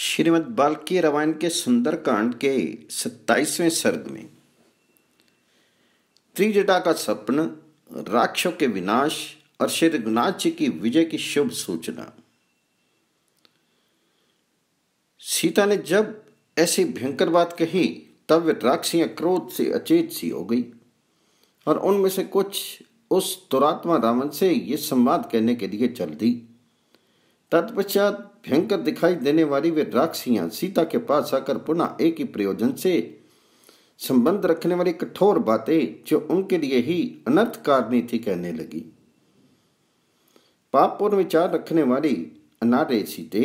श्रीमद् बालकी रामायण के सुंदर कांड के सत्ताईसवें सर्ग में त्रिजटा का सपन राक्षों के विनाश और श्री रघुनाथ जी की विजय की शुभ सूचना सीता ने जब ऐसी भयंकर बात कही तब वे राक्षियां क्रोध से अचेत सी हो गई और उनमें से कुछ उस दुरात्मा रावण से ये संवाद कहने के लिए चल दी तत्पश्चात भयंकर दिखाई देने वाली वे राक्षसियां सीता के पास आकर पुनः एक ही प्रयोजन से संबंध रखने वाली कठोर बातें जो उनके लिए ही अनर्थ कारणी थी कहने लगी पूर्ण विचार रखने वाली अनारे सीते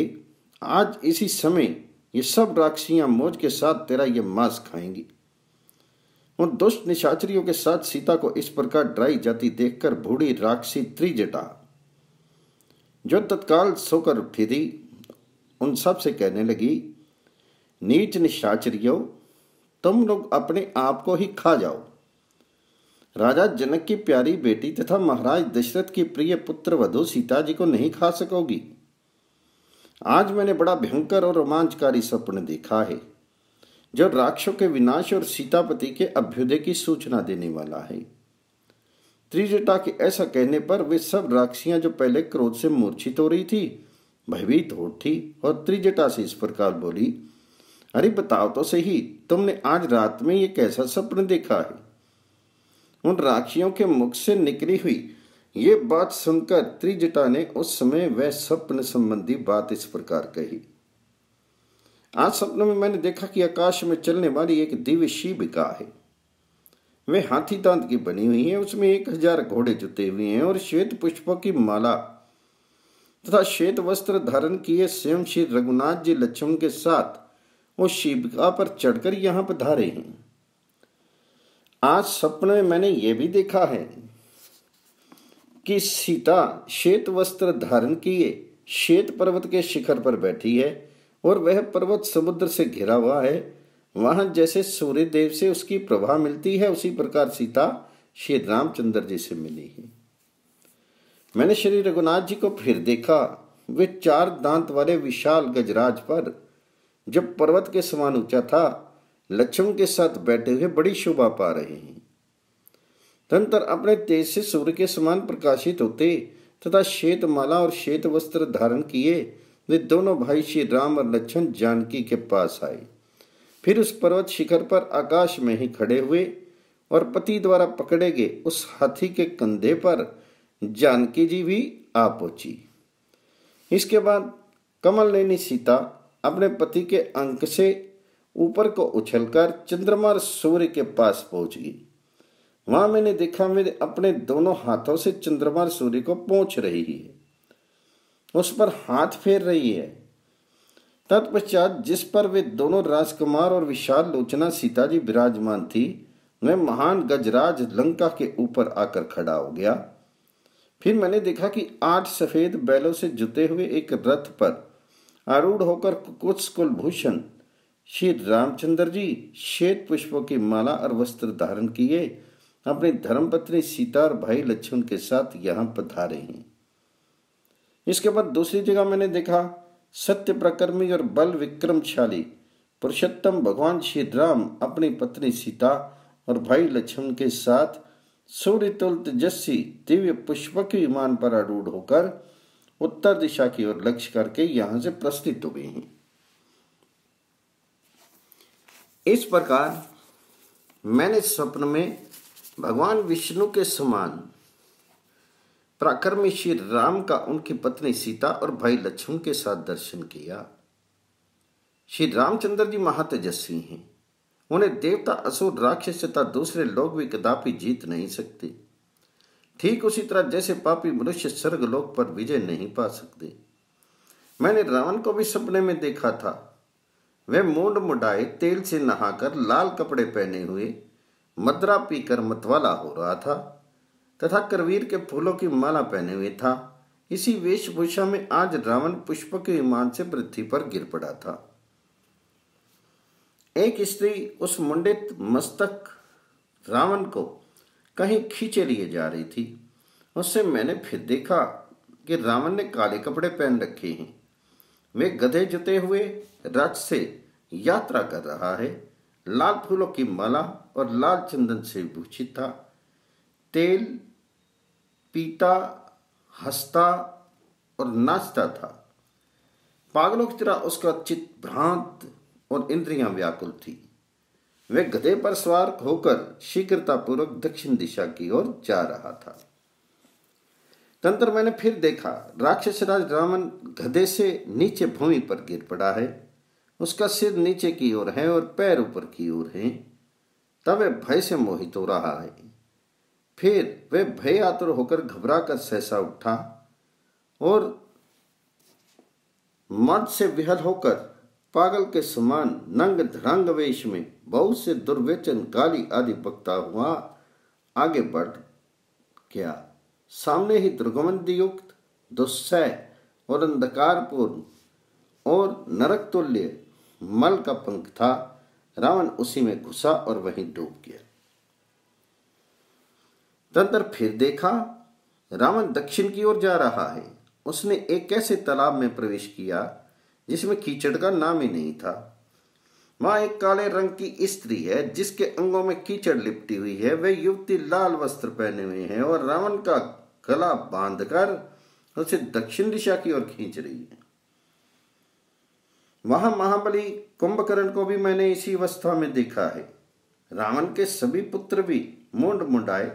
आज इसी समय ये सब राक्षसियां मौज के साथ तेरा ये मांस खाएंगी उन दुष्ट निशाचरियों के साथ सीता को इस प्रकार डराई जाती देखकर भूढ़ी राक्षसी त्रिजटा जो तत्काल सोकर फिरी उन सब से कहने लगी नीच निशाचरियो तुम लोग अपने आप को ही खा जाओ राजा जनक की प्यारी बेटी तथा महाराज दशरथ की प्रिय पुत्र वधु सीता जी को नहीं खा सकोगी आज मैंने बड़ा भयंकर और रोमांचकारी स्वप्न देखा है जो राक्षों के विनाश और सीतापति के अभ्युदय की सूचना देने वाला है त्रिजटा के ऐसा कहने पर वे सब राक्षियां जो पहले क्रोध से मूर्छित हो रही थी भयभीत हो उठी और त्रिजटा से इस प्रकार बोली अरे बताओ तो सही तुमने आज रात में ये कैसा सपन देखा है उन राखियों के मुख से निकली हुई ये बात सुनकर त्रिजटा ने उस समय वह स्वप्न संबंधी बात इस प्रकार कही आज सपनों में मैंने देखा कि आकाश में चलने वाली एक दिव्य शिविका है वे हाथी दांत की बनी हुई है उसमें एक हजार घोड़े जुते हुए हैं और श्वेत पुष्पों की माला तथा श्वेत वस्त्र धारण किए स्वयं श्री रघुनाथ जी लक्ष्मण के साथ वो शिविका पर चढ़कर यहां पर धारे हैं आज सपने में मैंने ये भी देखा है कि सीता श्वेत वस्त्र धारण किए श्वेत पर्वत के शिखर पर बैठी है और वह पर्वत समुद्र से घिरा हुआ है वहां जैसे सूर्य देव से उसकी प्रभा मिलती है उसी प्रकार सीता श्री रामचंद्र जी से मिली है मैंने श्री रघुनाथ जी को फिर देखा वे चार दांत वाले विशाल गजराज पर जब पर्वत के समान ऊंचा था लक्ष्मण के साथ बैठे हुए बड़ी शोभा पा रहे हैं धनतर अपने तेज से सूर्य के समान प्रकाशित होते तथा श्वेत माला और श्वेत वस्त्र धारण किए वे दोनों भाई श्री राम और लक्ष्मण जानकी के पास आए फिर उस पर्वत शिखर पर आकाश में ही खड़े हुए और पति द्वारा पकड़े गए उस हाथी के कंधे पर जानकी जी भी आ पहुंची इसके बाद कमल नैनी सीता अपने पति के अंक से ऊपर को उछलकर चंद्रमा सूर्य के पास पहुंच गई वहां मैंने देखा मेरे अपने दोनों हाथों से चंद्रमा सूर्य को पहुंच रही है उस पर हाथ फेर रही है तत्पश्चात जिस पर वे दोनों राजकुमार और विशाल लोचना सीता जी विराजमान थी वह महान गजराज लंका के ऊपर आकर खड़ा हो गया फिर मैंने देखा कि आठ सफ़ेद बैलों से जुते हुए एक रथ पर आरूढ़ होकर कुछ कुलभूषण श्री रामचंद्र जी श्वेत पुष्पों की माला और वस्त्र धारण किए अपनी धर्मपत्नी सीता और भाई लक्ष्मण के साथ यहाँ पधारे हैं इसके बाद दूसरी जगह मैंने देखा सत्य प्रकर्मी और बल विक्रमशाली पुरुषोत्तम भगवान श्री राम अपनी पत्नी सीता और भाई लक्ष्मण के साथ सूर्यतुल तेजस्वी दिव्य पुष्पक विमान पर अडूढ़ होकर उत्तर दिशा की ओर लक्ष्य करके यहां से प्रस्थित हुए हैं इस प्रकार मैंने स्वप्न में भगवान विष्णु के समान पराक्रमी श्री राम का उनकी पत्नी सीता और भाई लक्ष्मण के साथ दर्शन किया श्री रामचंद्र जी महातेजस्वी हैं उन्हें देवता असुर राक्षस तथा दूसरे लोग भी कदापि जीत नहीं सकते ठीक उसी तरह जैसे पापी मनुष्य स्वर्ग लोक पर विजय नहीं पा सकते मैंने रावण को भी सपने में देखा था वह मूड मुडाए तेल से नहाकर लाल कपड़े पहने हुए मदरा पीकर मतवाला हो रहा था तथा करवीर के फूलों की माला पहने हुए था इसी वेशभूषा में आज रावण पुष्प के विमान से पृथ्वी पर गिर पड़ा था एक स्त्री उस मुंडित मस्तक रावण को कहीं खींचे लिए जा रही थी उससे मैंने फिर देखा कि रावण ने काले कपड़े पहन रखे हैं वे गधे जुते हुए रथ से यात्रा कर रहा है लाल फूलों की माला और लाल चंदन से भूषित था तेल पीता हंसता और नाचता था पागलों की तरह उसका चित्त भ्रांत और इंद्रियां व्याकुल थी वे गधे पर सवार होकर शीघ्रतापूर्वक दक्षिण दिशा की ओर जा रहा था तंत्र मैंने फिर देखा राक्षसराज रावण गधे से नीचे भूमि पर गिर पड़ा है उसका सिर नीचे की ओर है और पैर ऊपर की ओर है तब वह भय से मोहित हो रहा है फिर वे भय आतुर होकर घबरा कर सहसा उठा और मर्द से विहल होकर पागल के समान नंग धड़ंग वेश में बहुत से दुर्वेचन गाली आदि बकता हुआ आगे बढ़ गया सामने ही दुर्गंध युक्त दुस्सह और अंधकारपूर्ण और नरक तुल्य मल का पंख था रावण उसी में घुसा और वहीं डूब गया तंत्र फिर देखा रावण दक्षिण की ओर जा रहा है उसने एक ऐसे तालाब में प्रवेश किया जिसमें कीचड़ का नाम ही नहीं था वहां एक काले रंग की स्त्री है जिसके अंगों में कीचड़ लिपटी हुई है वह युवती लाल वस्त्र पहने हुए हैं और रावण का गला बांधकर उसे दक्षिण दिशा की ओर खींच रही है वहां महाबली कुंभकर्ण को भी मैंने इसी अवस्था में देखा है रावण के सभी पुत्र भी मुंड मुंडाए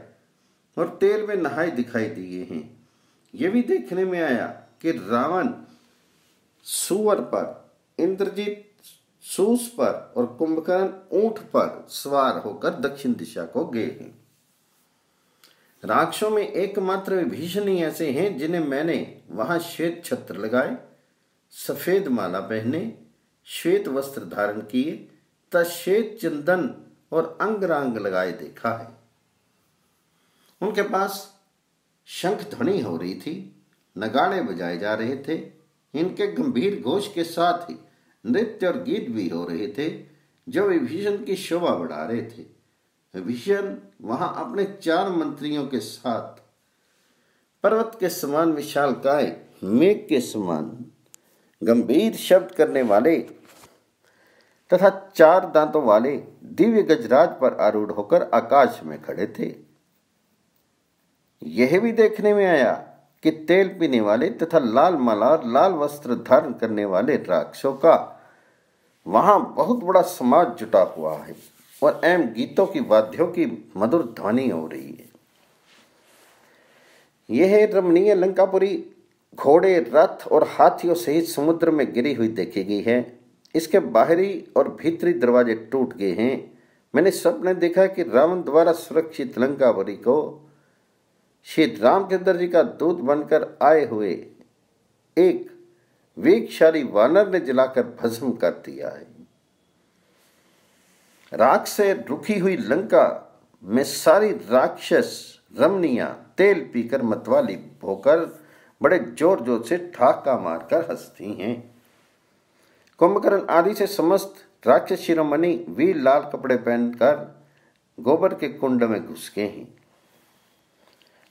और तेल में नहाए दिखाई दिए हैं यह भी देखने में आया कि रावण सुअर पर इंद्रजीत सूस पर और कुंभकर्ण ऊंट पर सवार होकर दक्षिण दिशा को गए हैं राक्षों में एकमात्र विभीषण ही ऐसे हैं जिन्हें मैंने वहां श्वेत छत्र लगाए सफेद माला पहने श्वेत वस्त्र धारण किए तथा श्वेत चंदन और अंगरांग लगाए देखा है उनके पास शंख ध्वनि हो रही थी नगाड़े बजाए जा रहे थे इनके गंभीर घोष के साथ ही नृत्य और गीत भी हो रहे थे जो विभीषण की शोभा बढ़ा रहे थे विभीषण वहां अपने चार मंत्रियों के साथ पर्वत के समान विशाल काय मेघ के समान गंभीर शब्द करने वाले तथा चार दांतों वाले दिव्य गजराज पर आरूढ़ होकर आकाश में खड़े थे यह भी देखने में आया कि तेल पीने वाले तथा लाल माला और लाल वस्त्र धारण करने वाले राक्षसों का वहां बहुत बड़ा समाज जुटा हुआ है और एम गीतों की वाद्यों की मधुर ध्वनि हो रही है यह रमणीय लंकापुरी घोड़े रथ और हाथियों सहित समुद्र में गिरी हुई देखी गई है इसके बाहरी और भीतरी दरवाजे टूट गए हैं मैंने सपने देखा कि रावण द्वारा सुरक्षित लंकापुरी को श्री रामचंद्र जी का दूत बनकर आए हुए एक वेगशाली वानर ने जलाकर भस्म कर दिया है राख से रुखी हुई लंका में सारी राक्षस रमनिया तेल पीकर मतवाली भोकर बड़े जोर जोर से ठाका मारकर हंसती हैं कुंभकर्ण आदि से समस्त राक्षस शिरोमणि वीर लाल कपड़े पहनकर गोबर के कुंड में घुस गए हैं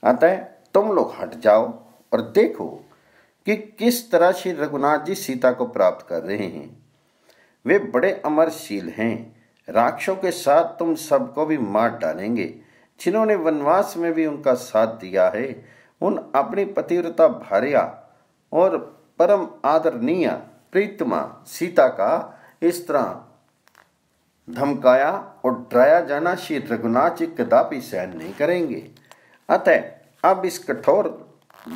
अतः तुम लोग हट जाओ और देखो कि किस तरह श्री रघुनाथ जी सीता को प्राप्त कर रहे हैं वे बड़े अमरशील हैं राक्षों के साथ तुम सबको भी मार डालेंगे जिन्होंने वनवास में भी उनका साथ दिया है उन अपनी पतिव्रता भार्या और परम आदरणीय प्रीतमा सीता का इस तरह धमकाया और डराया जाना श्री रघुनाथ जी कदापि सहन नहीं करेंगे अतः अब इस कठोर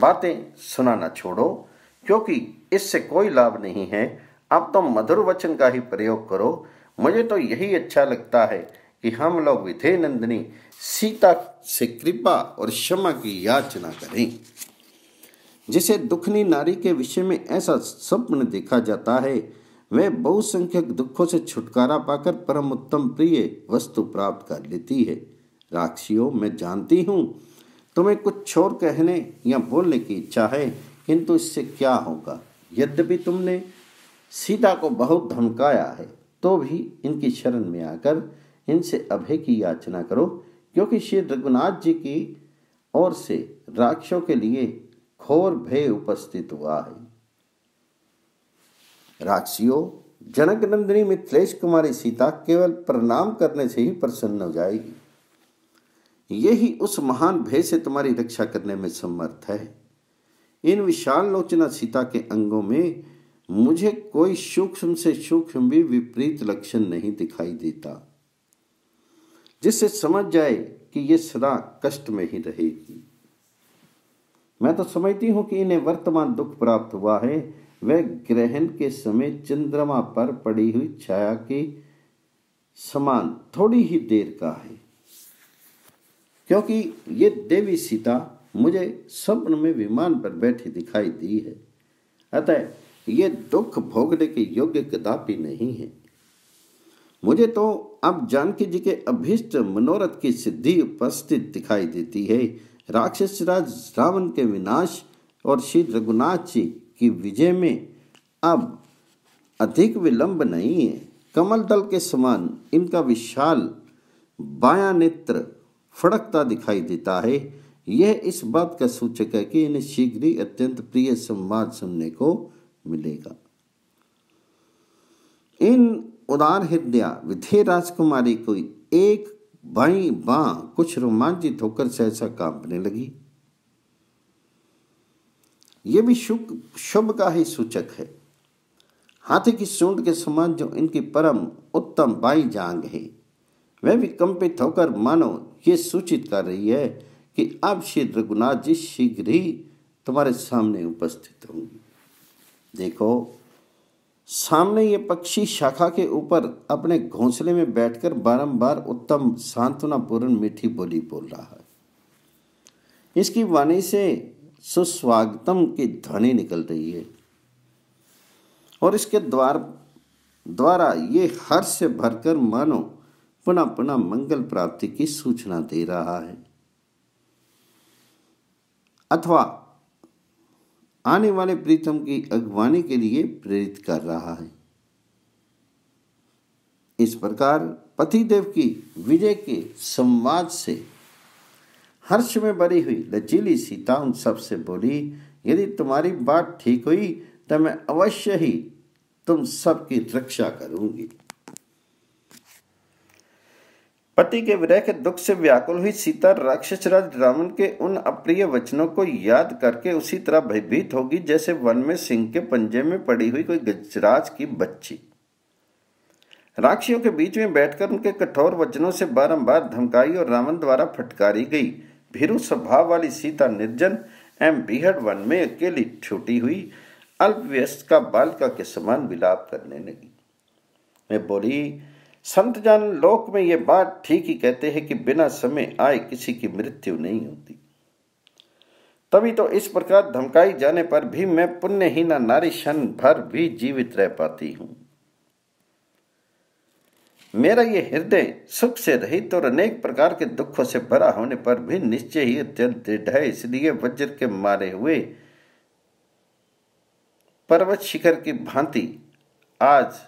बातें सुनाना छोड़ो क्योंकि इससे कोई लाभ नहीं है अब तो मधुर वचन का ही प्रयोग करो मुझे तो यही अच्छा लगता है कि हम लोग विधेय नंदिनी सीता से कृपा और क्षमा की याचना करें जिसे दुखनी नारी के विषय में ऐसा स्वप्न देखा जाता है वह बहुसंख्यक दुखों से छुटकारा पाकर परम उत्तम प्रिय वस्तु प्राप्त कर लेती है राक्षियों मैं जानती हूँ तुम्हें कुछ छोड़ कहने या बोलने की इच्छा है किंतु इससे क्या होगा यद्यपि तुमने सीता को बहुत धमकाया है तो भी इनकी शरण में आकर इनसे अभय की याचना करो क्योंकि श्री रघुनाथ जी की ओर से राक्षों के लिए घोर भय उपस्थित हुआ है राक्षियों जनक नंदिनी मिथिलेश कुमारी सीता केवल प्रणाम करने से ही प्रसन्न हो जाएगी यही उस महान भय से तुम्हारी रक्षा करने में समर्थ है इन विशाल लोचना सीता के अंगों में मुझे कोई सूक्ष्म से सूक्ष्म भी विपरीत लक्षण नहीं दिखाई देता जिससे समझ जाए कि यह सदा कष्ट में ही रहेगी मैं तो समझती हूं कि इन्हें वर्तमान दुख प्राप्त हुआ है वह ग्रहण के समय चंद्रमा पर पड़ी हुई छाया के समान थोड़ी ही देर का है क्योंकि ये देवी सीता मुझे स्वप्न में विमान पर बैठी दिखाई दी है अतः ये दुख भोगने के योग्य कदापि नहीं है मुझे तो अब जानकी जी के अभिष्ट मनोरथ की सिद्धि उपस्थित दिखाई देती है राक्षस राज रावण के विनाश और श्री रघुनाथ जी की विजय में अब अधिक विलंब नहीं है कमल दल के समान इनका विशाल बाया नेत्र फड़कता दिखाई देता है यह इस बात का सूचक है कि इन्हें शीघ्र ही अत्यंत प्रिय संवाद सुनने को मिलेगा इन उदार हृदया विधेय राजकुमारी को एक बाई बा कुछ रोमांचित होकर सहसा कांपने लगी यह भी शुभ शुभ का ही सूचक है हाथी की सूंड के समान जो इनकी परम उत्तम बाई जांग है वह भी कंपित होकर मानो ये सूचित कर रही है कि अब श्री रघुनाथ जी शीघ्र ही तुम्हारे सामने उपस्थित होंगी देखो सामने ये पक्षी शाखा के ऊपर अपने घोंसले में बैठकर बारंबार उत्तम सांत्वनापूर्ण मीठी बोली बोल रहा है इसकी वाणी से सुस्वागतम की ध्वनि निकल रही है और इसके द्वार द्वारा ये हर्ष से भरकर मानो पुनः पुनः मंगल प्राप्ति की सूचना दे रहा है अथवा आने वाले प्रीतम की अगवानी के लिए प्रेरित कर रहा है इस प्रकार पतिदेव की विजय के संवाद से हर्ष में भरी हुई लचीली सीता उन सबसे बोली यदि तुम्हारी बात ठीक हुई तो मैं अवश्य ही तुम सबकी रक्षा करूंगी पति के विरह के दुख से व्याकुल हुई सीता राक्षसराज रावण के उन अप्रिय वचनों को याद करके उसी तरह भयभीत होगी जैसे वन में सिंह के पंजे में पड़ी हुई कोई गजराज की बच्ची राक्षियों के बीच में बैठकर उनके कठोर वचनों से बारंबार धमकाई और रावण द्वारा फटकारी गई भीरु स्वभाव वाली सीता निर्जन एम बीहड़ वन में अकेली छुटी हुई अल्प का बालिका के समान विलाप करने लगी मैं बोली संत जान लोक में ये बात ठीक ही कहते हैं कि बिना समय आए किसी की मृत्यु नहीं होती तभी तो इस प्रकार धमकाई जाने पर भी मैं पुण्यहीना नारी क्षण भर भी जीवित रह पाती हूं मेरा ये हृदय सुख से रहित और अनेक प्रकार के दुखों से भरा होने पर भी निश्चय ही अत्यंत दृढ़ है इसलिए वज्र के मारे हुए पर्वत शिखर की भांति आज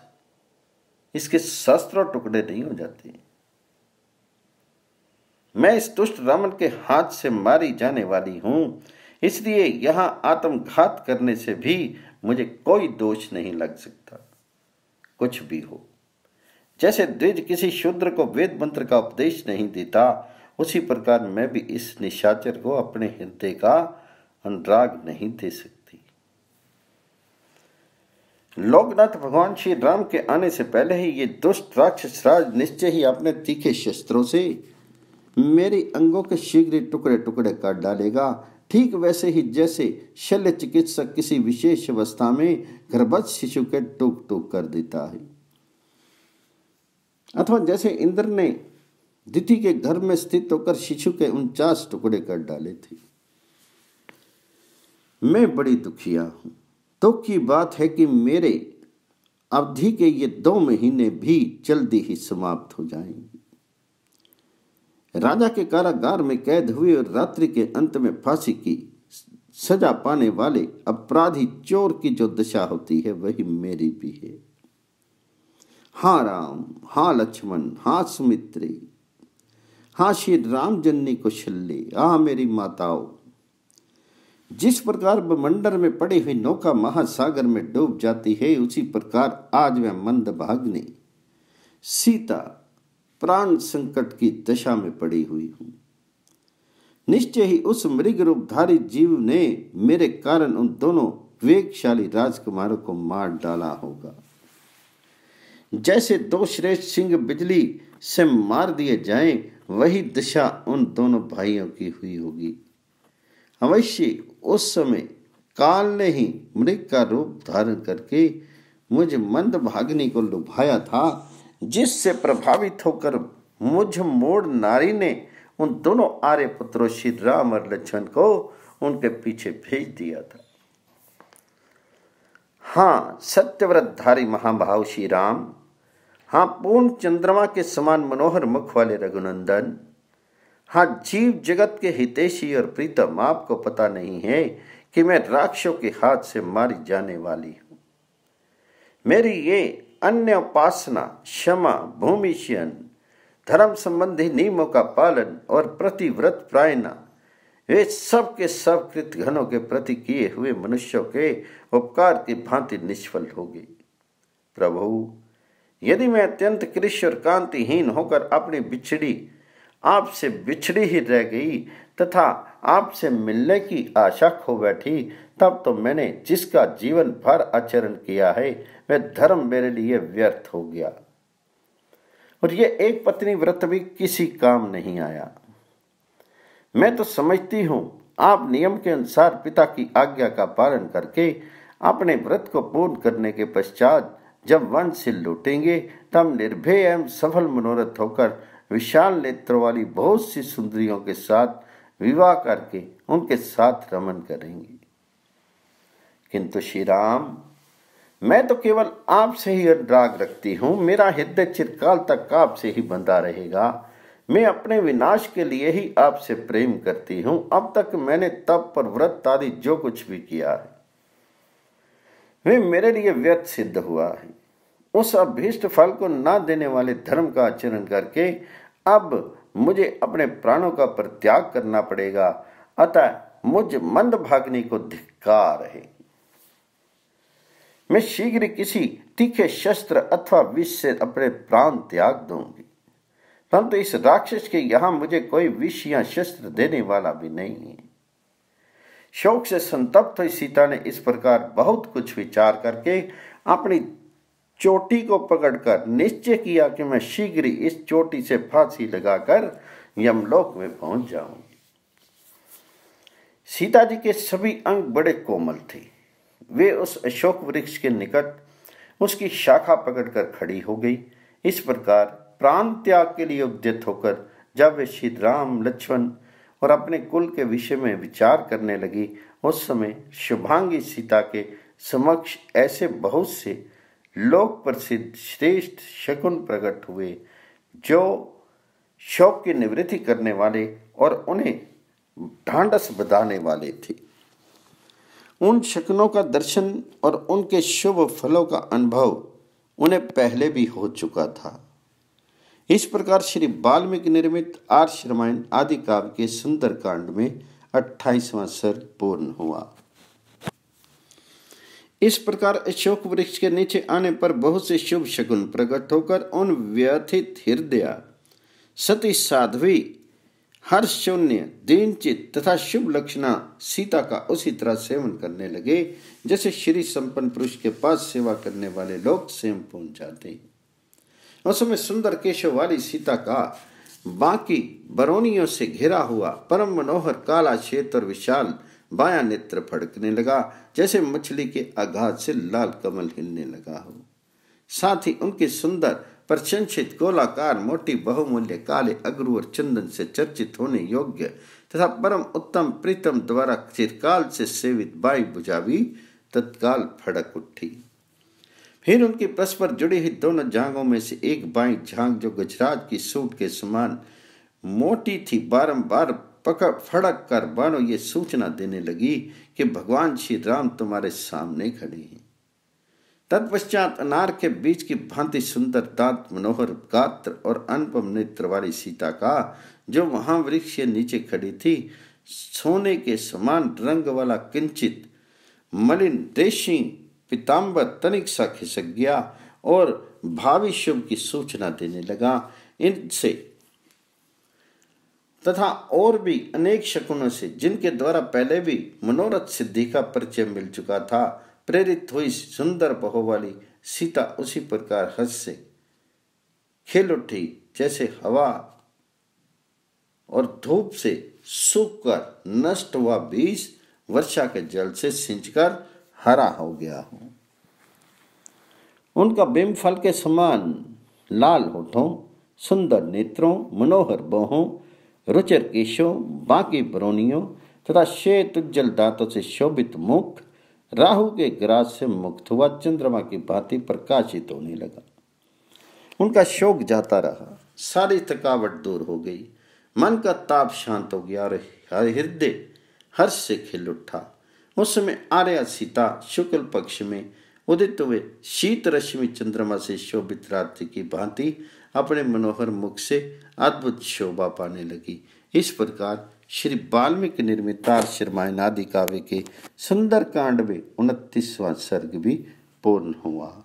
इसके शस्त्र टुकड़े नहीं हो जाते मैं इस दुष्ट रमन के हाथ से मारी जाने वाली हूं इसलिए यहां आत्मघात करने से भी मुझे कोई दोष नहीं लग सकता कुछ भी हो जैसे द्विज किसी शूद्र को वेद मंत्र का उपदेश नहीं देता उसी प्रकार मैं भी इस निशाचर को अपने हृदय का अनुराग नहीं दे सकता लोकनाथ भगवान श्री राम के आने से पहले ही ये दुष्ट राक्षस राज निश्चय ही अपने तीखे शस्त्रों से मेरे अंगों के शीघ्र टुकड़े टुकड़े कर डालेगा ठीक वैसे ही जैसे शल्य चिकित्सक किसी विशेष अवस्था में गर्भस्थ शिशु के टूक टूक कर देता है अथवा जैसे इंद्र ने दिति के घर में स्थित होकर शिशु के उनचास टुकड़े कर डाले थे मैं बड़ी दुखिया हूं दुख की बात है कि मेरे अवधि के ये दो महीने भी जल्दी ही समाप्त हो जाएंगे राजा के कारागार में कैद हुए और रात्रि के अंत में फांसी की सजा पाने वाले अपराधी चोर की जो दशा होती है वही मेरी भी है हाँ राम हाँ लक्ष्मण हाँ सुमित्री हाँ श्री राम जननी कौशल्य आ हाँ मेरी माताओं जिस प्रकार ब्रह्मंडल में पड़ी हुई नौका महासागर में डूब जाती है उसी प्रकार आज वह मंद भागनी सीता प्राण संकट की दशा में पड़ी हुई हूं निश्चय ही उस मृग रूपधारी जीव ने मेरे कारण उन दोनों वेगशाली राजकुमारों को मार डाला होगा जैसे दो श्रेष्ठ सिंह बिजली से मार दिए जाएं वही दशा उन दोनों भाइयों की हुई होगी अवश्य उस समय काल ने ही मृग का रूप धारण करके मुझ मंद भागनी को लुभाया था जिससे प्रभावित होकर मुझ मोड़ नारी ने उन दोनों आर्य पुत्रों श्री राम और लक्ष्मण को उनके पीछे भेज दिया था हाँ सत्यव्रतधारी महाभाव श्री राम हाँ पूर्ण चंद्रमा के समान मनोहर मुख वाले रघुनंदन हाँ जीव जगत के हितेशी और प्रीतम आपको पता नहीं है कि मैं राक्षों के हाथ से मारी जाने वाली हूं मेरी ये अन्य उपासना क्षमा भूमिष्यन धर्म संबंधी नियमों का पालन और प्रतिव्रत प्रायणा वे सब के सब कृत घनों के प्रति किए हुए मनुष्यों के उपकार की भांति निष्फल होगी प्रभु यदि मैं अत्यंत कृषि और कांतिहीन होकर अपनी बिछड़ी आपसे बिछड़ी ही रह गई तथा आपसे मिलने की आशा खो बैठी तब तो मैंने जिसका जीवन भर आचरण किया है वह धर्म मेरे लिए व्यर्थ हो गया और यह एक पत्नी व्रत भी किसी काम नहीं आया मैं तो समझती हूं आप नियम के अनुसार पिता की आज्ञा का पालन करके अपने व्रत को पूर्ण करने के पश्चात जब वन से लौटेंगे तब निर्भय एवं सफल मनोरथ होकर विशाल नेत्र वाली बहुत सी सुंदरियों के साथ विवाह करके उनके साथ रमन करेंगी किंतु श्री राम मैं तो केवल आपसे ही अनुराग रखती हूं मेरा हृदय चिरकाल तक आपसे ही बंधा रहेगा मैं अपने विनाश के लिए ही आपसे प्रेम करती हूँ अब तक मैंने तप पर व्रत आदि जो कुछ भी किया है वे मेरे लिए व्यर्थ सिद्ध हुआ है उस अभीष्ट फल को ना देने वाले धर्म का आचरण करके अब मुझे अपने प्राणों का परित्याग करना पड़ेगा अतः मुझ मंद भागने को धिक्कार है मैं शीघ्र किसी तीखे शस्त्र अथवा विष से अपने प्राण त्याग दूंगी परंतु तो इस राक्षस के यहां मुझे कोई विष या शस्त्र देने वाला भी नहीं है शोक से संतप्त हुई सीता ने इस प्रकार बहुत कुछ विचार करके अपनी चोटी को पकड़कर निश्चय किया कि मैं शीघ्र इस चोटी से फांसी लगाकर यमलोक में पहुंच जाऊंगी सीता जी के सभी अंग बड़े कोमल थे वे उस अशोक वृक्ष के निकट उसकी शाखा पकड़कर खड़ी हो गई इस प्रकार प्राण त्याग के लिए उद्यत होकर जब वे श्री राम लक्ष्मण और अपने कुल के विषय में विचार करने लगी उस समय शुभांगी सीता के समक्ष ऐसे बहुत से लोक प्रसिद्ध श्रेष्ठ शकुन प्रकट हुए जो शोक की निवृत्ति करने वाले और उन्हें ढांडस बधाने वाले थे उन शकुनों का दर्शन और उनके शुभ फलों का अनुभव उन्हें पहले भी हो चुका था इस प्रकार श्री वाल्मीकि निर्मित आर्ष रामायण आदि काव्य के सुंदरकांड में अट्ठाईसवां सर पूर्ण हुआ इस प्रकार अशोक वृक्ष के नीचे आने पर बहुत से शुभ शगुन प्रकट होकर उन व्यथित हृदय सती साध्वी हर शून्य दीनचित तथा शुभ लक्षणा सीता का उसी तरह सेवन करने लगे जैसे श्री संपन्न पुरुष के पास सेवा करने वाले लोग स्वयं पहुंच जाते हैं उस समय सुंदर केशव वाली सीता का बाकी बरौनियों से घिरा हुआ परम मनोहर काला क्षेत्र विशाल बाया नेत्र फड़कने लगा जैसे मछली के आघात से लाल कमल हिलने लगा हो साथ ही उनके सुंदर प्रशंसित गोलाकार मोटी बहुमूल्य काले अगरू और चंदन से चर्चित होने योग्य तथा परम उत्तम प्रीतम द्वारा चिरकाल से सेवित बाई बुझावी तत्काल फड़क उठी फिर उनकी परस्पर जुड़ी हुई दोनों झांगों में से एक बाई झांग जो गुजरात की सूट के समान मोटी थी बारंबार पकड़ फड़क कर बाणो ये सूचना देने लगी कि भगवान श्री राम तुम्हारे सामने खड़े हैं तत्पश्चात अनार के बीच की भांति सुंदर दात मनोहर गात्र और अनुपम नेत्र वाली सीता का जो वहां वृक्ष नीचे खड़ी थी सोने के समान रंग वाला किंचित मलिन देशी पिताम्बर तनिक सा खिसक गया और भावी शुभ की सूचना देने लगा इनसे तथा और भी अनेक शकुनों से जिनके द्वारा पहले भी मनोरथ सिद्धि का परिचय मिल चुका था प्रेरित हुई सुंदर बहु वाली सीता उसी प्रकार हस से खेल उठी जैसे हवा और धूप से सूख कर नष्ट हुआ बीज वर्षा के जल से सिंचकर हरा हो गया हो उनका बिंब फल के समान लाल होठों सुंदर नेत्रों मनोहर बहों रुचिर केशों बाकी बरौनियों तथा श्वेत उज्जवल दांतों से शोभित मुख राहु के ग्रास से मुक्त हुआ चंद्रमा की भांति प्रकाशित होने लगा उनका शोक जाता रहा सारी थकावट दूर हो गई मन का ताप शांत हो गया और हृदय हर्ष से खिल उठा उस समय आर्या सीता शुक्ल पक्ष में उदित हुए शीत रश्मि चंद्रमा से शोभित रात्रि की भांति अपने मनोहर मुख से अद्भुत शोभा पाने लगी इस प्रकार श्री वाल्मीकि निर्मित तार आदि काव्य के सुंदर कांड में उनतीसवां सर्ग भी पूर्ण हुआ